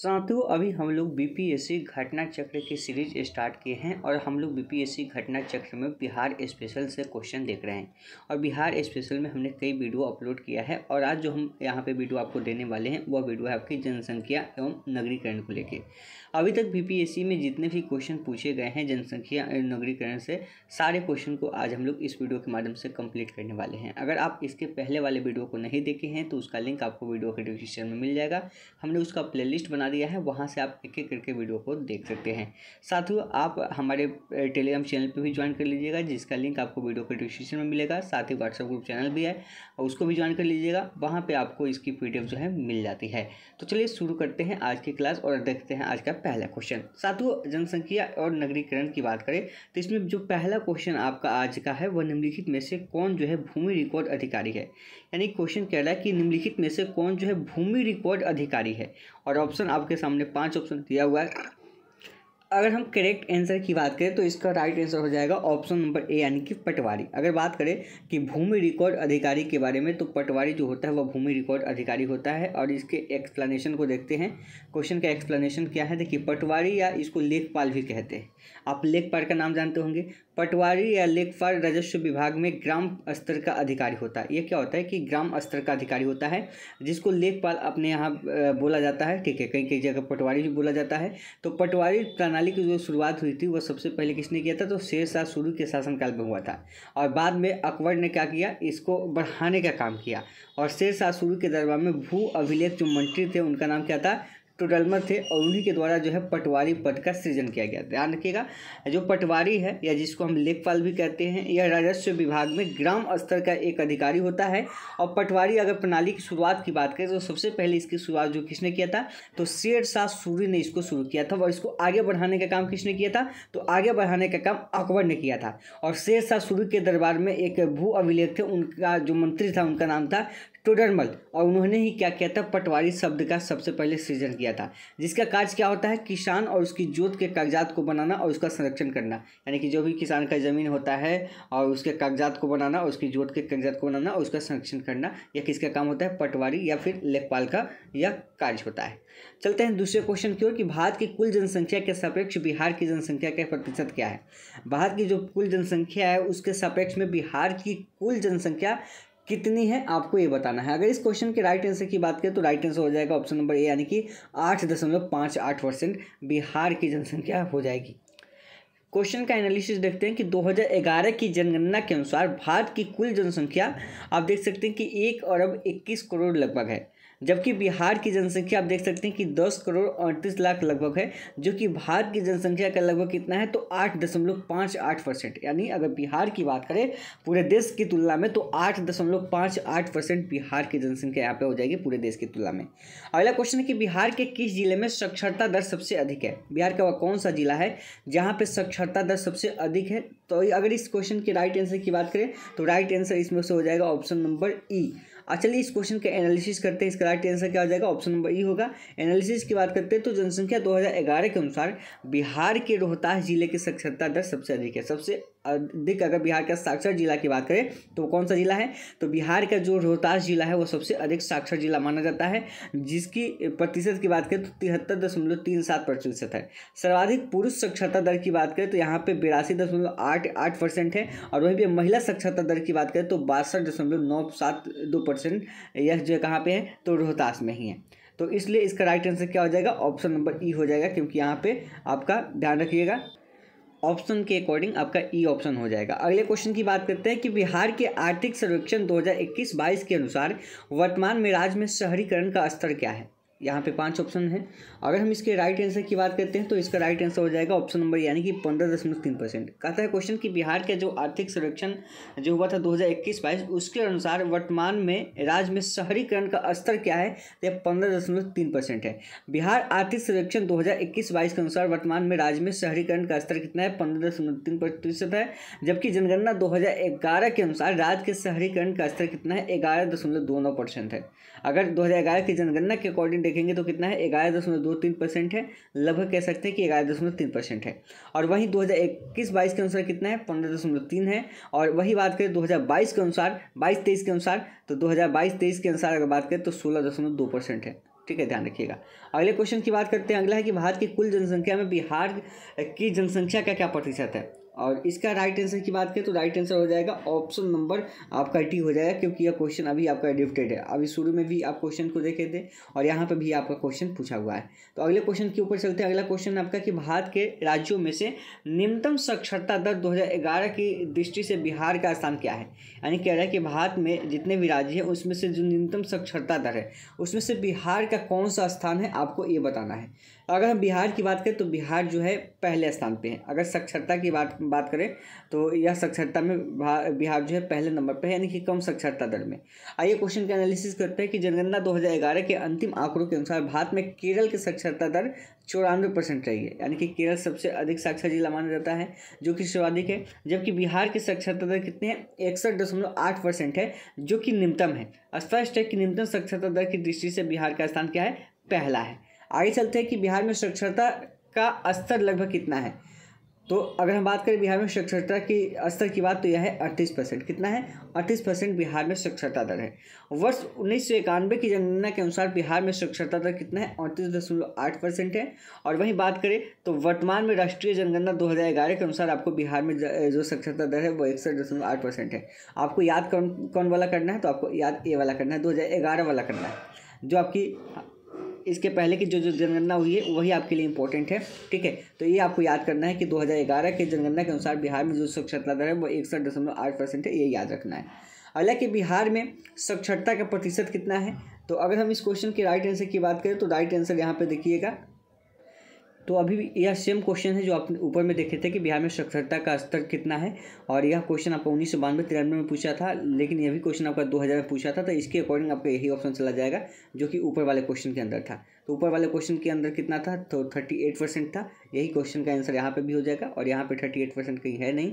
साथियों अभी हम लोग बीपीएससी घटना चक्र की सीरीज स्टार्ट किए हैं और हम लोग बीपीएससी घटना चक्र में बिहार स्पेशल से क्वेश्चन देख रहे हैं और बिहार स्पेशल में हमने कई वीडियो अपलोड किया है और आज जो हम यहाँ पे वीडियो आपको देने वाले हैं वह वीडियो है आपकी जनसंख्या एवं नगरीकरण को लेकर अभी तक बी में जितने भी क्वेश्चन पूछे गए हैं जनसंख्या एवं नगरीकरण से सारे क्वेश्चन को आज हम लोग इस वीडियो के माध्यम से कम्प्लीट करने वाले हैं अगर आप इसके पहले वाले वीडियो को नहीं देखे हैं तो उसका लिंक आपको वीडियो के डिस्क्रिप्शन में मिल जाएगा हमने उसका प्ले बना बना दिया है वहाँ से आप एक एक करके वीडियो को देख सकते हैं साथ ही आप हमारे टेलीग्राम चैनल पर भी ज्वाइन कर लीजिएगा जिसका लिंक आपको वीडियो के डिस्क्रिप्शन में मिलेगा साथ ही व्हाट्सएप ग्रुप चैनल भी है उसको भी ज्वाइन कर लीजिएगा वहाँ पर आपको इसकी पी जो है मिल जाती है तो चलिए शुरू करते हैं आज की क्लास और देखते हैं आज का पहला क्वेश्चन साथ जनसंख्या और नगरीकरण की बात करें तो इसमें जो पहला क्वेश्चन आपका आज का है वह निम्नलिखित में से कौन जो है भूमि रिकॉर्ड अधिकारी है यानी क्वेश्चन कह रहा है कि निम्नलिखित में से कौन जो है भूमि रिकॉर्ड अधिकारी है और ऑप्शन आपके सामने पाँच ऑप्शन दिया हुआ है अगर हम करेक्ट आंसर की बात करें तो इसका राइट आंसर हो जाएगा ऑप्शन नंबर ए यानी कि पटवारी अगर बात करें कि भूमि रिकॉर्ड अधिकारी के बारे में तो पटवारी जो होता है वह भूमि रिकॉर्ड अधिकारी होता है और इसके एक्सप्लेनेशन को देखते हैं क्वेश्चन का एक्सप्लेनेशन क्या है देखिए पटवारी या इसको लेखपाल भी कहते हैं आप लेखपाल का नाम जानते होंगे पटवारी या लेखपाल राजस्व विभाग में ग्राम स्तर का अधिकारी होता है ये क्या होता है कि ग्राम स्तर का अधिकारी होता है जिसको लेखपाल अपने यहाँ बोला जाता है ठीक है कई कई जगह पटवारी भी बोला जाता है तो पटवारी प्रणाली की जो शुरुआत हुई थी वह सबसे पहले किसने किया था तो शेर शाह शुरू के शासनकाल में हुआ था और बाद में अकबर ने क्या किया इसको बढ़ाने का काम किया और शेर शाह शुरू के दरबार में भू अभिलेख जो मंत्री थे उनका नाम क्या था टोडलमर तो थे और उन्हीं के द्वारा जो है पटवारी पद का सृजन किया गया ध्यान रखिएगा जो पटवारी है या जिसको हम लेखपाल भी कहते हैं यह राजस्व विभाग में ग्राम स्तर का एक अधिकारी होता है और पटवारी अगर प्रणाली की शुरुआत की बात करें तो सबसे पहले इसकी शुरुआत जो किसने किया था तो शेर शाह सूरी ने इसको शुरू किया था और इसको आगे बढ़ाने का काम किसने किया था तो आगे बढ़ाने का काम अकबर ने किया था और शेर शाह सूरी के दरबार में एक भू अभिलेख थे उनका जो मंत्री था उनका नाम था टोडरमल और उन्होंने ही क्या किया था पटवारी शब्द का सबसे पहले सृजन किया था जिसका कार्य क्या होता है किसान और उसकी जोत के कागजात को बनाना और उसका संरक्षण करना यानी कि जो भी किसान का ज़मीन होता है और उसके कागजात को बनाना और उसकी जोत के कागजात को बनाना और उसका संरक्षण करना या किसका काम होता है पटवारी या फिर लेखपाल का यह कार्य होता है चलते हैं दूसरे क्वेश्चन की ओर कि भारत की कुल जनसंख्या के सापेक्ष बिहार की जनसंख्या का प्रतिशत क्या है भारत की जो कुल जनसंख्या है उसके सापेक्ष में बिहार की कुल जनसंख्या कितनी है आपको ये बताना है अगर इस क्वेश्चन के राइट आंसर की बात करें तो राइट आंसर हो जाएगा ऑप्शन नंबर ए यानी कि आठ दशमलव पाँच आठ परसेंट बिहार की जनसंख्या हो जाएगी क्वेश्चन का एनालिसिस देखते हैं कि 2011 की जनगणना के अनुसार भारत की कुल जनसंख्या आप देख सकते हैं कि एक अरब इक्कीस करोड़ लगभग है जबकि बिहार की जनसंख्या आप देख सकते हैं कि दस करोड़ अड़तीस लाख लगभग है जो कि भारत की जनसंख्या का लगभग कितना है तो आठ दशमलव पाँच आठ परसेंट यानी अगर बिहार की बात करें पूरे देश की तुलना में तो आठ दशमलव पाँच आठ परसेंट बिहार की जनसंख्या यहाँ पे हो जाएगी पूरे देश की तुलना में अगला क्वेश्चन है कि बिहार के किस जिले में साक्षरता दर सबसे अधिक है बिहार का वह कौन सा जिला है जहाँ पर साक्षरता दर सबसे अधिक है तो अगर इस क्वेश्चन के राइट आंसर की बात करें तो राइट आंसर इसमें से हो जाएगा ऑप्शन नंबर ई अब चलिए इस क्वेश्चन का एनालिसिस करते हैं इसका राइट आंसर क्या हो जाएगा ऑप्शन नंबर ई होगा एनालिसिस की बात करते हैं तो जनसंख्या 2011 के अनुसार बिहार के रोहतास जिले की साक्षरता दर सबसे अधिक है सबसे अधिक अगर बिहार का साक्षर जिला की बात करें तो कौन सा जिला है तो बिहार का जो रोहतास जिला है वो सबसे अधिक साक्षर जिला माना जाता है जिसकी प्रतिशत की बात करें तो तिहत्तर दशमलव तीन सात प्रतिशत है सर्वाधिक पुरुष साक्षरता दर की बात करें तो यहाँ पे बिरासी दशमलव आठ आठ परसेंट है और वहीं पर महिला साक्षरता दर की बात करें तो बासठ दशमलव नौ सात दो परसेंट यह जो कहाँ पर है तो रोहतास में ही है तो इसलिए इसका राइट आंसर क्या हो जाएगा ऑप्शन नंबर ई हो जाएगा क्योंकि यहाँ पे आपका ध्यान रखिएगा ऑप्शन के अकॉर्डिंग आपका ई e ऑप्शन हो जाएगा अगले क्वेश्चन की बात करते हैं कि बिहार के आर्थिक सर्वेक्षण 2021-22 के अनुसार वर्तमान में राज्य में शहरीकरण का स्तर क्या है यहाँ पे पांच ऑप्शन है अगर हम इसके राइट आंसर की बात करते हैं तो इसका राइट आंसर हो जाएगा ऑप्शन नंबर यानी कि पंद्रह दशमलव तीन परसेंट कहता है क्वेश्चन कि बिहार के जो आर्थिक सर्वेक्षण जो हुआ था दो हज़ार इक्कीस बाईस उसके अनुसार वर्तमान में राज्य में शहरीकरण का स्तर क्या है यह पंद्रह दशमलव तीन परसेंट है बिहार आर्थिक सर्वेक्षण दो हज़ार इक्कीस बाईस के अनुसार वर्तमान में राज्य में शहरीकरण का स्तर कितना है पंद्रह दशमलव तीन प्रतिशत है जबकि जनगणना दो हज़ार ग्यारह के अनुसार राज्य के शहरीकरण का स्तर कितना है ग्यारह दशमलव दो नौ परसेंट है अगर दो हज़ार ग्यारह की जनगणना के अकॉर्डिंग देखेंगे तो कितना है ग्यारह दशमलव दो तीन परसेंट है लगभग कह सकते हैं कि ग्यारह दशमलव तीन परसेंट है और वहीं दो हज़ार इक्कीस बाईस के अनुसार कितना है पंद्रह दशमलव तीन है और वही बात करें दो हज़ार बाईस के अनुसार बाईस तेईस के अनुसार तो दो हज़ार बाईस तेईस के अनुसार अगर बात करें तो सोलह दशमलव दो परसेंट है ठीक है ध्यान रखिएगा अगले क्वेश्चन की बात करते हैं अगला है कि भारत की कुल जनसंख्या में बिहार की जनसंख्या का क्या प्रतिशत है और इसका राइट आंसर की बात करें तो राइट आंसर हो जाएगा ऑप्शन नंबर आपका टी हो जाएगा क्योंकि यह क्वेश्चन अभी आपका एडिप्टेड है अभी शुरू में भी आप क्वेश्चन को देखे थे और यहाँ पर भी आपका क्वेश्चन पूछा हुआ है तो अगले क्वेश्चन के ऊपर चलते हैं अगला क्वेश्चन आपका कि भारत के राज्यों में से निम्नतम साक्षरता दर दो की दृष्टि से बिहार का स्थान क्या है यानी कह रहा है कि भारत में जितने भी राज्य हैं उसमें से जो न्यूनतम साक्षरता दर है उसमें से बिहार का कौन सा स्थान है आपको ये बताना है अगर हम बिहार की बात करें तो बिहार जो है पहले स्थान पे है अगर साक्षरता की बात बात करें तो यह साक्षरता में बिहार जो है पहले नंबर पे है यानी कि कम साक्षरता दर में आइए क्वेश्चन का एनालिसिस करते हैं कि जनगणना 2011 के अंतिम आंकड़ों के अनुसार भारत में केरल की साक्षरता दर चौरानवे परसेंट रही है यानी कि केरल सबसे अधिक साक्षर जिला माना जाता है जो कि सर्वाधिक है जबकि बिहार की साक्षरता दर कितने हैं इकसठ दशमलव आठ परसेंट है जो कि निम्नतम है स्पष्ट है कि निम्नतम साक्षरता दर की दृष्टि से बिहार का स्थान क्या है पहला है आगे चलते हैं कि बिहार में साक्षरता का स्तर लगभग कितना है तो अगर हम बात करें बिहार में साक्षरता की स्तर की बात तो यह है अड़तीस परसेंट कितना है अड़तीस परसेंट बिहार में साक्षरता दर है वर्ष उन्नीस सौ इक्यानवे की जनगणना के अनुसार बिहार में साक्षरता दर कितना है अड़तीस दशमलव आठ परसेंट है और वहीं बात करें तो वर्तमान में राष्ट्रीय जनगणना दो हज़ार ग्यारह के अनुसार आपको बिहार में जो साक्षरता दर है वो इकसठ दशमलव आठ परसेंट है आपको याद कौन कौन वाला करना है तो आपको याद ए वाला करना है दो हज़ार ग्यारह वाला करना है जो आपकी इसके पहले की जो जो जनगणना हुई है वही आपके लिए इंपॉर्टेंट है ठीक है तो ये आपको याद करना है कि 2011 के जनगणना के अनुसार बिहार में जो साक्षरता दर है वो इकसठ दशमलव आठ परसेंट है ये याद रखना है हालांकि बिहार में साक्षरता का प्रतिशत कितना है तो अगर हम इस क्वेश्चन के राइट आंसर की बात करें तो राइट आंसर यहाँ पर देखिएगा तो अभी यह सेम क्वेश्चन है जो आप ऊपर में देखे थे कि बिहार में साक्षरता का स्तर कितना है और यह क्वेश्चन आपका उन्नीस सौ बानवे तिरानवे में पूछा था लेकिन यह भी क्वेश्चन आपका दो हज़ार में पूछा था तो इसके अकॉर्डिंग आपका यही ऑप्शन चला जाएगा जो कि ऊपर वाले क्वेश्चन के अंदर था तो ऊपर वाले क्वेश्चन के अंदर कितना था तो थर्टी एट परसेंट था यही क्वेश्चन का आंसर यहाँ पर भी हो जाएगा और यहाँ पर थर्टी एट परसेंट कहीं है नहीं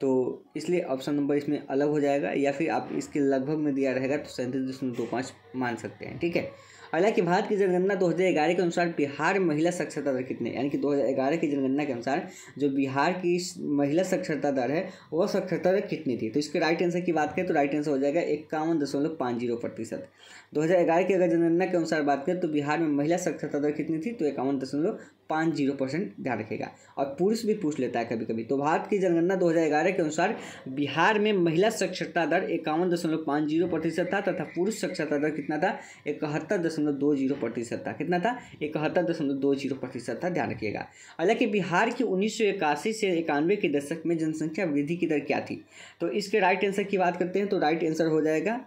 तो इसलिए ऑप्शन नंबर इसमें अलग हो जाएगा या फिर आप इसके लगभग में दिया रहेगा तो सैंतीस दशमलव दो पाँच मान सकते हैं ठीक है हालांकि भारत की जनगणना 2011 के अनुसार बिहार महिला साक्षरता दर कितने यानी कि 2011 की जनगणना के अनुसार जो बिहार की महिला साक्षरता दर है वह साक्षरता दर कितनी थी तो इसके राइट आंसर की बात करें तो राइट आंसर हो जाएगा इक्यावन दशमलव पाँच जीरो प्रतिशत दो हज़ार ग्यारह की अगर जनगणना के अनुसार बात करें तो बिहार में महिला साक्षरता दर कितनी थी तो इक्यावन दशमलव पाँच जीरो परसेंट ध्यान रखेगा और पुरुष भी पूछ लेता है कभी कभी तो भारत की जनगणना 2011 के अनुसार बिहार में महिला साक्षरता दर इक्यावन दशमलव पाँच जीरो प्रतिशत था तथा पुरुष साक्षरता दर कितना था इकहत्तर दशमलव दो जीरो प्रतिशत था कितना था इकहत्तर दशमलव दो जीरो प्रतिशत था ध्यान रखिएगा हालांकि बिहार की उन्नीस से इक्यानवे के दशक में जनसंख्या वृद्धि की दर क्या थी तो इसके राइट आंसर की बात करते हैं तो राइट आंसर हो जाएगा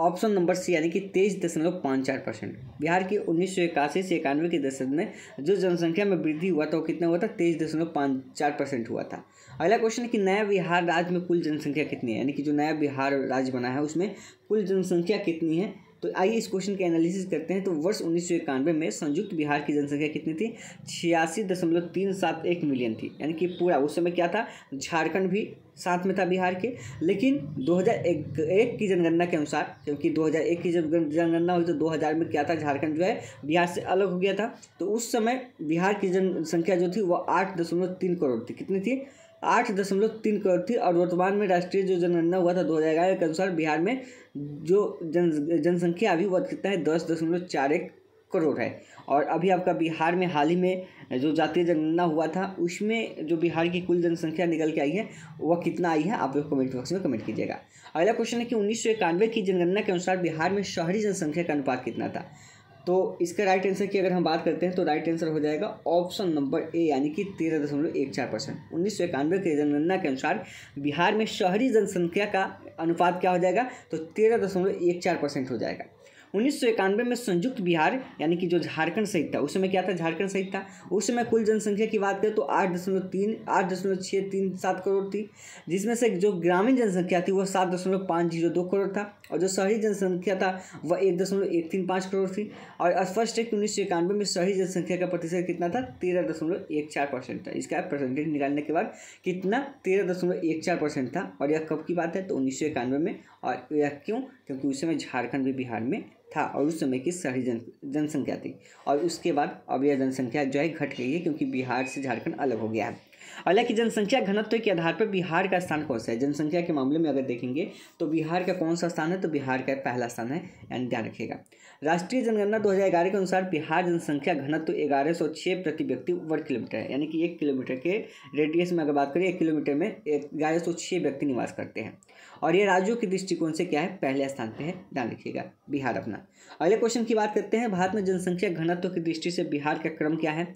ऑप्शन नंबर सी यानी कि तेईस दशमलव पाँच चार परसेंट बिहार की उन्नीस सौ इक्यासी से इक्यानवे के दशक में जो जनसंख्या में वृद्धि हुआ था वो कितना हुआ था तेईस दशमलव पाँच चार परसेंट हुआ था अगला क्वेश्चन है कि नया बिहार राज्य में कुल जनसंख्या कितनी है यानी कि जो नया बिहार राज्य बना है उसमें कुल जनसंख्या कितनी है तो आइए इस क्वेश्चन के एनालिसिस करते हैं तो वर्ष उन्नीस सौ इक्यानवे में संयुक्त बिहार की जनसंख्या कितनी थी छियासी दशमलव तीन सात एक मिलियन थी यानी कि पूरा उस समय क्या था झारखंड भी साथ में था बिहार के लेकिन 2001 एक की जनगणना के अनुसार क्योंकि 2001 की जब जनगणना हुई तो 2000 में क्या था झारखंड जो है बिहार से अलग हो गया था तो उस समय बिहार की जनसंख्या जो थी वो आठ दशमलव तीन करोड़ थी कितनी थी आठ दशमलव तीन करोड़ थी और वर्तमान में राष्ट्रीय जो जनगणना हुआ था दो हज़ार ग्यारह के अनुसार बिहार में जो जन जनसंख्या अभी वर्त कितना है दस दशमलव चार एक करोड़ है और अभी आपका बिहार में हाल ही में जो जातीय जनगणना हुआ था उसमें जो बिहार की कुल जनसंख्या निकल के आई है वह कितना आई है आप लोग कमेंट बॉक्स में कमेंट कीजिएगा अगला क्वेश्चन है कि उन्नीस की जनगणना के अनुसार बिहार में शहरी जनसंख्या का अनुपात कितना था तो इसका राइट आंसर की अगर हम बात करते हैं तो राइट आंसर हो जाएगा ऑप्शन नंबर ए यानी कि तेरह दशमलव एक चार परसेंट उन्नीस सौ इक्यानवे की जनगणना के अनुसार बिहार में शहरी जनसंख्या का अनुपात क्या हो जाएगा तो तेरह दशमलव एक चार परसेंट हो जाएगा उन्नीस में संयुक्त बिहार यानी कि जो झारखंड सहित था उस समय क्या था झारखंड सहित था उस समय कुल जनसंख्या की बात करें तो आठ दशमलव तीन आठ दशमलव छः तीन सात करोड़ थी जिसमें से जो ग्रामीण जनसंख्या थी वह सात दशमलव पाँच जीरो दो करोड़ था और जो शहरी जनसंख्या था वह एक दशमलव एक तीन पाँच करोड़ थी और फर्स्ट कि उन्नीस सौ इक्यानवे में शहरी जनसंख्या का प्रतिशत कितना था तेरह दशमलव एक चार परसेंट था इसका परसेंटेज निकालने के बाद कितना तेरह दशमलव एक चार परसेंट था और यह कब की बात है तो उन्नीस सौ इक्यानवे में और यह क्यों क्योंकि उस समय झारखंड भी बिहार में था और उस समय की सारी जन जनसंख्या थी और उसके बाद अब यह जनसंख्या जो है घट गई है क्योंकि बिहार से झारखंड अलग हो गया है हालांकि जनसंख्या घनत्व के आधार पर बिहार का स्थान कौन सा है जनसंख्या के मामले में अगर देखेंगे तो बिहार का कौन सा स्थान है तो बिहार का पहला स्थान है यानी ध्यान रखिएगा राष्ट्रीय जनगणना 2011 के अनुसार बिहार जनसंख्या घनत्व ग्यारह सौ छः प्रति व्यक्ति वर्ग किलोमीटर है यानी कि एक किलोमीटर के रेडियस में अगर बात करें एक किलोमीटर में ग्यारह सौ छः व्यक्ति निवास करते हैं और ये राज्यों के दृष्टिकोण से क्या है पहले स्थान पर है ध्यान रखिएगा बिहार अपना अगले क्वेश्चन की बात करते हैं भारत में जनसंख्या घनत्व की दृष्टि से बिहार का क्रम क्या है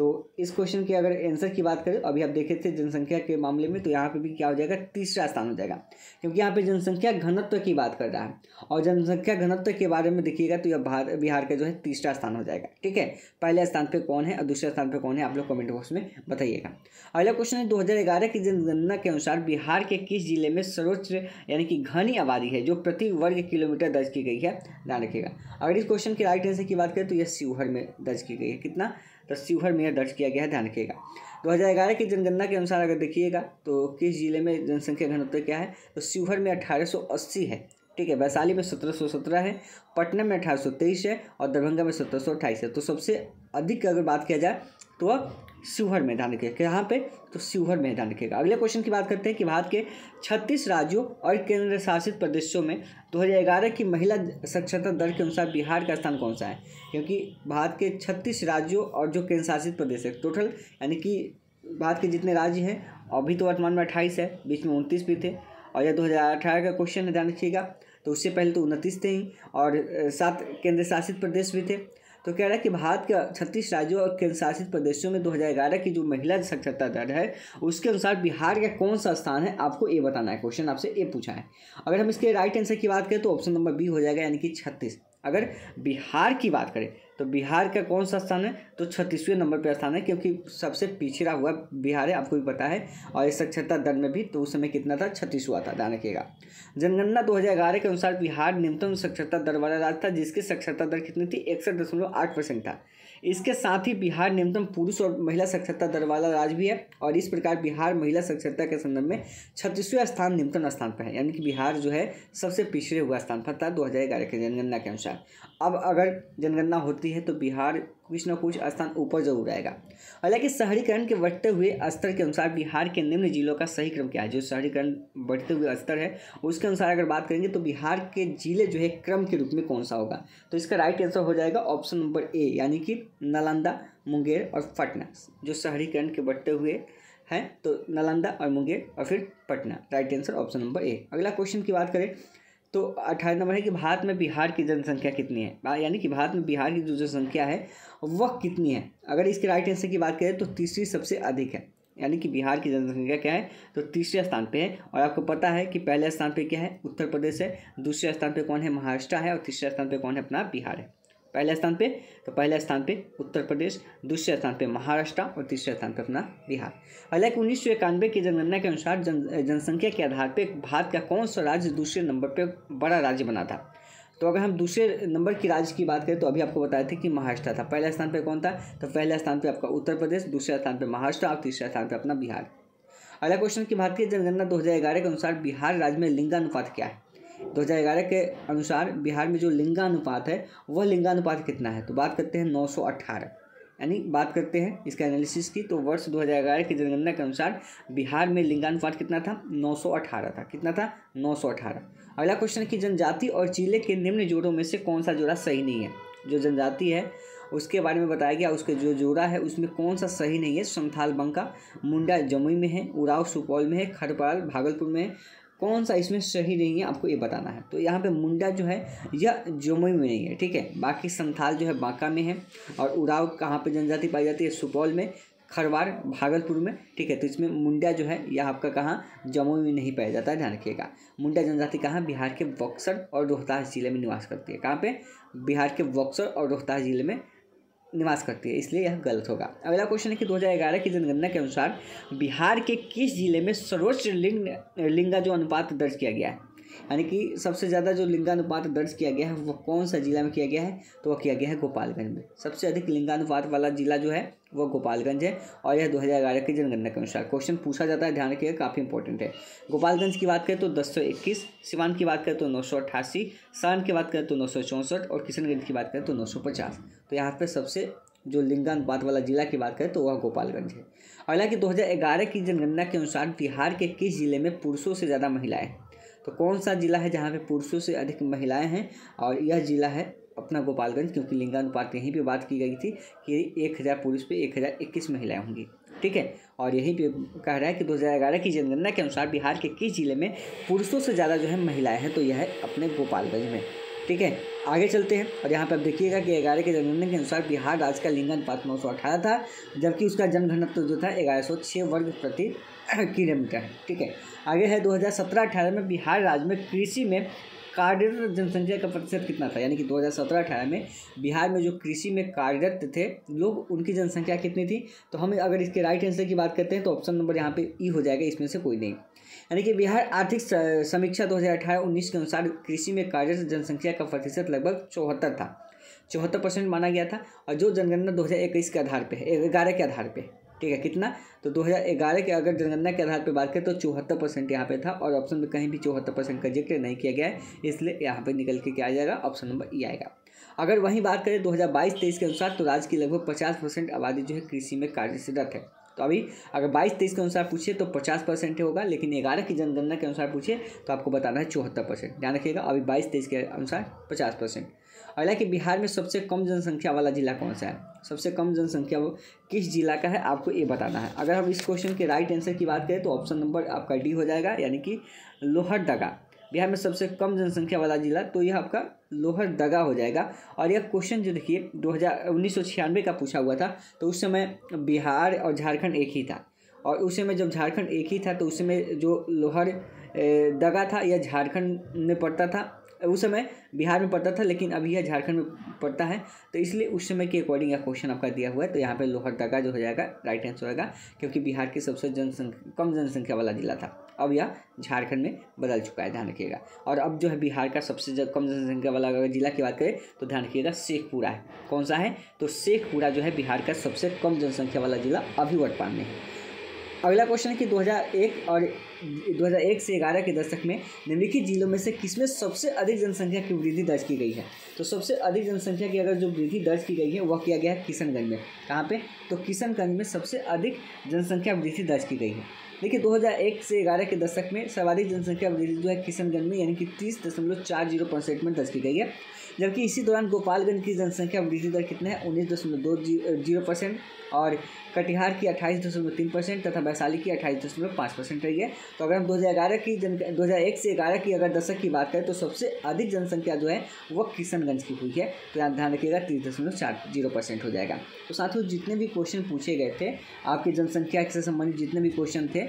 तो इस क्वेश्चन के अगर आंसर की बात करें अभी आप देखे थे जनसंख्या के मामले में तो यहाँ पे भी क्या हो जाएगा तीसरा स्थान हो जाएगा क्योंकि यहाँ पे जनसंख्या घनत्व की बात कर रहा है और जनसंख्या घनत्व के बारे में देखिएगा तो यह बिहार का जो है तीसरा स्थान हो जाएगा ठीक है पहले स्थान पर कौन है और दूसरे स्थान पर कौन है आप लोग कॉमेंट बॉक्स में बताइएगा अगला क्वेश्चन है दो की जनगणना के अनुसार बिहार के किस जिले में सर्वोच्च यानी कि घनी आबादी है जो प्रति वर्ग किलोमीटर दर्ज की गई है ध्यान रखिएगा अगर इस क्वेश्चन के राइट आंसर की बात करें तो यह शिवहर में दर्ज की गई है कितना शिवहर में दर्ज किया गया है ध्यान रखिएगा दो हज़ार ग्यारह की जनगणना के अनुसार अगर देखिएगा तो किस जिले में जनसंख्या घनत्व क्या है तो शिवहर में अस्सी है ठीक है वैशाली में सत्रह है पटना में तेईस है और दरभंगा में अट्ठाईस है तो सबसे अधिक अगर बात किया जाए तो शिवहर मैदान लिखेगा यहाँ पे तो शिवहर मैदान लिखेगा अगले क्वेश्चन की बात करते हैं कि भारत के 36 राज्यों और केंद्र शासित प्रदेशों में 2011 की महिला साक्षरता दर के अनुसार बिहार का स्थान कौन सा है क्योंकि भारत के 36 राज्यों और जो केंद्र शासित प्रदेश है टोटल यानी कि भारत के जितने राज्य हैं अभी तो वर्तमान में अट्ठाईस है बीच में उनतीस भी थे और यह दो का क्वेश्चन है ध्यान रखिएगा तो उससे पहले तो उनतीस थे ही और सात केंद्र शासित प्रदेश भी थे तो कह रहा है कि भारत के छत्तीस राज्यों और केंद्र शासित प्रदेशों में 2011 की जो महिला साक्षरता दर है उसके अनुसार बिहार का कौन सा स्थान है आपको ये बताना है क्वेश्चन आपसे ये पूछा है अगर हम इसके राइट आंसर की बात करें तो ऑप्शन नंबर बी हो जाएगा यानी कि छत्तीस अगर बिहार की बात करें तो बिहार का कौन सा स्थान है तो छत्तीसवें नंबर पर स्थान है क्योंकि सबसे पिछड़ा हुआ बिहार है आपको भी पता है और इस साक्षरता दर में भी तो उस समय कितना था छत्तीस हुआ था ध्यान रखिएगा जनगणना 2011 के अनुसार बिहार न्यूनतम साक्षरता दर वाला राज्य था जिसकी साक्षरता दर कितनी थी इकसठ दशमलव आठ परसेंट था इसके साथ ही बिहार न्यूनतम पुरुष और महिला साक्षरता दर वाला राज्य भी है और इस प्रकार बिहार महिला साक्षरता के संदर्भ में छत्तीसवें स्थान न्यूनतम स्थान पर है यानी कि बिहार जो है सबसे पिछड़े हुआ स्थान पर था दो के जनगणना के अनुसार अब अगर जनगणना होती है तो बिहार कुछ न कुछ स्थान ऊपर जरूर आएगा हालांकि शहरीकरण के बढ़ते हुए स्तर के अनुसार बिहार के निम्न जिलों का सही क्रम क्या है जो शहरीकरण बढ़ते हुए स्तर है उसके अनुसार अगर बात करेंगे तो बिहार के जिले जो है क्रम के रूप में कौन सा होगा तो इसका राइट आंसर हो जाएगा ऑप्शन नंबर ए यानी कि नालंदा मुंगेर और पटना जो शहरीकरण के बढ़ते हुए हैं तो नालंदा और मुंगेर और फिर Patna right answer option number A अगला क्वेश्चन की बात करें तो अठारह नंबर है कि भारत में बिहार की जनसंख्या कितनी है यानी कि भारत में बिहार की जो जनसंख्या है वह कितनी है अगर इसके राइट आंसर की बात करें तो तीसरी सबसे अधिक है यानी कि बिहार की जनसंख्या क्या है तो तीसरे स्थान पे है और आपको पता है कि पहले स्थान पे क्या है उत्तर प्रदेश है दूसरे स्थान पे कौन है महाराष्ट्र है और तीसरे स्थान पे कौन है अपना बिहार है पहले स्थान पे तो पहले स्थान पे उत्तर प्रदेश दूसरे स्थान पे महाराष्ट्र और तीसरे स्थान पे अपना बिहार हालांकि उन्नीस सौ इक्यानवे की जनगणना के अनुसार जन जनसंख्या के आधार पे भारत का कौन सा राज्य दूसरे नंबर पे बड़ा राज्य बना था तो अगर हम दूसरे नंबर की राज्य की बात करें तो अभी आपको बताए थे कि महाराष्ट्र था पहले स्थान पर कौन था तो पहले स्थान पर आपका उत्तर प्रदेश दूसरे स्थान पर महाराष्ट्र और तीसरे स्थान पर अपना बिहार अगला क्वेश्चन की भारतीय जनगणना दो के अनुसार बिहार राज्य में लिंगानुपात क्या है दो के अनुसार बिहार में जो लिंगानुपात है वह लिंगानुपात कितना है तो बात करते हैं नौ यानी बात करते हैं इसका एनालिसिस की तो वर्ष 2011 की जनगणना के अनुसार बिहार में लिंगानुपात कितना था 918 था कितना था 918 अगला क्वेश्चन कि जनजाति और जिले के निम्न जोड़ों में से कौन सा जोड़ा सही नहीं है जो जनजाति है उसके बारे में बताया गया उसके जो जोड़ा है उसमें कौन सा सही नहीं है संथाल बंका मुंडा जमुई में है उड़ाव सुपौल में है खरपाल भागलपुर में कौन सा इसमें सही नहीं है आपको ये बताना है तो यहाँ पे मुंडा जो है यह जमुई में नहीं है ठीक है बाकी संथाल जो है बांका में है और उड़ाव कहाँ पे जनजाति पाई जाती है सुपौल में खरवार भागलपुर में ठीक है तो इसमें मुंडा जो है यह आपका कहाँ जमुई में नहीं पाया जाता है ध्यान रखिएगा मुंडा जनजाति कहाँ बिहार के बक्सर और रोहतास जिले में निवास करती है कहाँ पे बिहार के बक्सर और रोहतास जिले में निवास करती है इसलिए यह गलत होगा अगला क्वेश्चन है कि 2011 की जनगणना के अनुसार बिहार के किस जिले में सर्वोच्च लिंग लिंगा जो अनुपात दर्ज किया गया है यानी कि सबसे ज़्यादा जो लिंगानुपात दर्ज किया गया है वो कौन सा जिला में किया गया है तो वह किया गया है गोपालगंज में सबसे अधिक लिंगानुपात वाला जिला जो है वो गोपालगंज है और यह दो ग्यारह की जनगणना के अनुसार क्वेश्चन पूछा जाता है ध्यान रखिएगा काफ़ी इंपॉर्टेंट है गोपालगंज की बात करें तो दस सौ इक्कीस सिवान की बात करें तो नौ सौ अट्ठासी सारण की बात करें तो नौ सौ चौंसठ और किशनगंज की बात करें तो नौ सौ पचास तो यहाँ पर सबसे जो लिंगानुपात वाला जिला की बात करें तो वह गोपालगंज है हालांकि ग्यारह की जनगणना के अनुसार बिहार के किस जिले में पुरुषों से ज़्यादा महिलाएं तो कौन सा ज़िला है जहाँ पे पुरुषों से अधिक महिलाएं हैं और यह ज़िला है अपना गोपालगंज क्योंकि लिंगानुपात यहीं पे बात की गई थी कि एक हज़ार पुरुष पे एक हज़ार इक्कीस महिलाएँ होंगी ठीक है और यहीं पे कह रहा है कि दो हज़ार ग्यारह की जनगणना के अनुसार बिहार के किस जिले में पुरुषों से ज़्यादा जो है महिलाएं हैं तो यह है अपने गोपालगंज में ठीक है आगे चलते हैं और यहाँ पर आप देखिएगा कि ग्यारह के जनगणना के अनुसार बिहार राज्य का लिंगानुपात नौ सौ अठारह था जबकि उसका जनघनत्व तो जो था ग्यारह सौ छः वर्ग प्रति का है ठीक है आगे है 2017-18 में बिहार राज्य में कृषि में कार्यरत जनसंख्या का प्रतिशत कितना था यानी कि 2017-18 में बिहार में जो कृषि में कार्यरत थे लोग उनकी जनसंख्या कितनी थी तो हम अगर इसके राइट आंसर की बात करते हैं तो ऑप्शन नंबर यहाँ पे ई e हो जाएगा इसमें से कोई नहीं यानी कि बिहार आर्थिक समीक्षा अठारह उन्नीस के अनुसार कृषि में कार्यरत जनसंख्या का प्रतिशत लगभग चौहत्तर था चौहत्तर परसेंट माना गया था और जो जनगणना 2021 के आधार पर है ग्यारह के आधार पर ठीक है कितना तो 2011 के अगर जनगणना के आधार पर बात करें तो चौहत्तर परसेंट यहाँ पे था और ऑप्शन में कहीं भी चौहत्तर परसेंट का जिक्र नहीं किया गया है इसलिए यहाँ पे निकल के क्या आ जाएगा ऑप्शन नंबर ई आएगा अगर वहीं बात करें 2022-23 के अनुसार तो राज्य की लगभग पचास परसेंट आबादी जो है कृषि में कार्यरत है तो अभी अगर बाईस तेईस के अनुसार पूछिए तो पचास परसेंट होगा लेकिन ग्यारह की जनगणना के अनुसार पूछिए तो आपको बताना है चौहत्तर परसेंट ध्यान रखिएगा अभी बाईस तेईस के अनुसार पचास परसेंट हालांकि बिहार में सबसे कम जनसंख्या वाला जिला कौन सा है सबसे कम जनसंख्या वो किस जिला का है आपको ये बताना है अगर हम इस क्वेश्चन के राइट आंसर की बात करें तो ऑप्शन नंबर आपका डी हो जाएगा यानी कि लोहरदगा बिहार में सबसे कम जनसंख्या वाला जिला तो यह आपका लोहरदगा हो जाएगा और यह क्वेश्चन जो देखिए दो हज़ार उन्नीस सौ छियानवे का पूछा हुआ था तो उस समय बिहार और झारखंड एक ही था और उस समय जब झारखंड एक ही था तो उस समय जो लोहर दगा था यह झारखंड में पड़ता था उस समय बिहार में पड़ता था लेकिन अभी यह झारखंड में पड़ता है तो इसलिए उस समय के अकॉर्डिंग यह क्वेश्चन आपका दिया हुआ है तो यहाँ पे लोहरदगा जो हो जाएगा राइट आंसर होगा क्योंकि बिहार के सबसे जनसंख्या कम जनसंख्या वाला जिला था अब यह झारखंड में बदल चुका है ध्यान रखिएगा और अब जो है बिहार का सबसे कम जनसंख्या वाला अगर जिला की बात करें तो ध्यान रखिएगा शेखपुरा है कौन सा है तो शेखपुरा जो है बिहार का सबसे कम जनसंख्या वाला जिला अभी वर्तमान में है अगला क्वेश्चन है कि 2001 और 2001 से 11 के दशक में निम्नलिखित जिलों में से किसमें सबसे अधिक जनसंख्या की वृद्धि दर्ज की गई है तो सबसे अधिक जनसंख्या की अगर जो वृद्धि दर्ज की गई है वह किया गया है किशनगंज में कहाँ पे तो किशनगंज में सबसे अधिक जनसंख्या वृद्धि दर्ज की गई है देखिए 2001 से 11 के दशक में सर्वाधिक जनसंख्या वृद्धि जो है किशनगंज में यानी कि तीस दशमलव चार जीरो परसेंट में दर्ज की गई है जबकि इसी दौरान गोपालगंज की जनसंख्या वृद्धि दर कितने है उन्नीस दशमलव दो जीरो परसेंट और कटिहार की अट्ठाईस दशमलव तीन परसेंट तथा वैशाली की अट्ठाईस दशमलव पाँच परसेंट रही है तो अगर हम दो हज़ार ग्यारह की जन दो हज़ार एक से ग्यारह की अगर दशक की बात करें तो सबसे अधिक जनसंख्या जो है वह किशनगंज की हुई है तो आप ध्यान रखिएगा तीस दशमलव चार जीरो परसेंट हो जाएगा तो साथ ही जितने भी क्वेश्चन पूछे गए थे आपके जनसंख्या से संबंधित जितने भी क्वेश्चन थे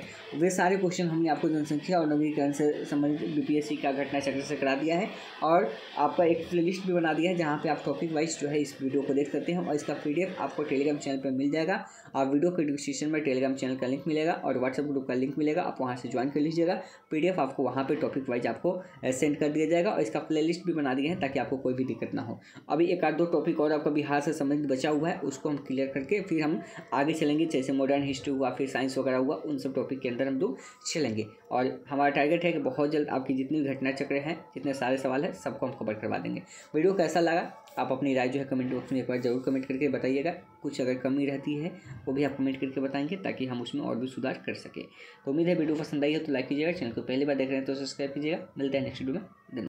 वे सारे क्वेश्चन हमने आपको जनसंख्या और नवीकरण से संबंधित सी का घटना चक्र से करा दिया है और आपका एक प्ले लिस्ट भी बना दिया है जहाँ पे आप टॉपिक वाइज जो है इस वीडियो को देख सकते हैं और इसका पी आपको टेलीग्राम चैनल पर मिल जाएगा आप वीडियो के डिस्क्रिप्शन में टेलीग्राम चैनल का लिंक मिलेगा और व्हाट्सएप ग्रुप का लिंक मिलेगा आप वहाँ से ज्वाइन कर लीजिएगा पीडीएफ आपको वहाँ पर टॉपिक वाइज आपको सेंड कर दिया जाएगा और इसका प्लेलिस्ट भी बना दिया है ताकि आपको कोई भी दिक्कत ना हो अभी एक आध दो टॉपिक और आपका बिहार से संबंधित बचा हुआ है उसको हम क्लियर करके फिर हम आगे चलेंगे जैसे मॉडर्न हिस्ट्री हुआ फिर साइंस वगैरह हुआ उन सब टॉपिक के अंदर हम लोग चलेंगे और हमारा टारगेट है कि बहुत जल्द आपकी जितनी घटना चक्र हैं जितने सारे सवाल हैं सबको हम कवर करवा देंगे वीडियो कैसा लगा आप अपनी राय जो है कमेंट बॉक्स में एक बार ज़रूर कमेंट करके बताइएगा कुछ अगर कमी रहती है वो भी आप कमेंट करके बताएंगे ताकि हम उसमें और भी सुधार कर सकें तो उम्मीद है वीडियो पसंद आई है तो लाइक कीजिएगा चैनल को पहली बार देख रहे हैं तो सब्सक्राइब कीजिएगा मिलते हैं नेक्स्ट वीडियो में धन्यवाद